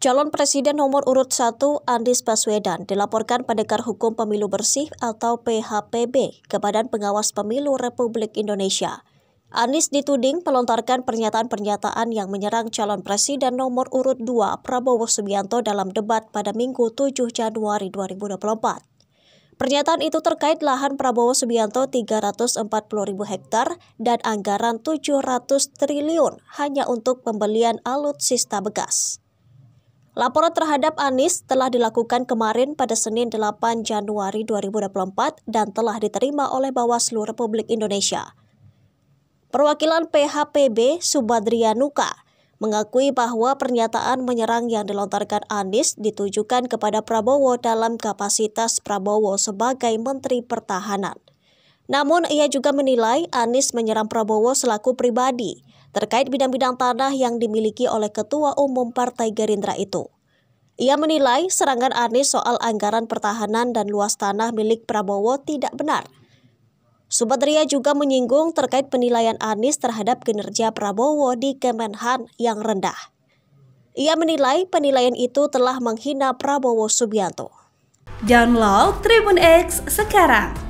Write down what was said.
Calon Presiden nomor urut 1 Andis Baswedan dilaporkan pendekar hukum pemilu bersih atau PHPB ke Badan Pengawas Pemilu Republik Indonesia. Anies dituding melontarkan pernyataan-pernyataan yang menyerang calon presiden nomor urut 2 Prabowo Subianto dalam debat pada Minggu 7 Januari 2024. Pernyataan itu terkait lahan Prabowo Subianto 340 hektar dan anggaran 700 triliun hanya untuk pembelian alutsista bekas. Laporan terhadap Anies telah dilakukan kemarin pada Senin 8 Januari 2024 dan telah diterima oleh Bawaslu Republik Indonesia. Perwakilan PHPB Subadrianuka mengakui bahwa pernyataan menyerang yang dilontarkan Anies ditujukan kepada Prabowo dalam kapasitas Prabowo sebagai Menteri Pertahanan. Namun ia juga menilai Anies menyerang Prabowo selaku pribadi terkait bidang-bidang tanah yang dimiliki oleh Ketua Umum Partai Gerindra itu. Ia menilai serangan Anies soal anggaran pertahanan dan luas tanah milik Prabowo tidak benar. Sobat juga menyinggung terkait penilaian Anies terhadap kinerja Prabowo di Kemenhan yang rendah. Ia menilai penilaian itu telah menghina Prabowo Subianto. Download Tribun X sekarang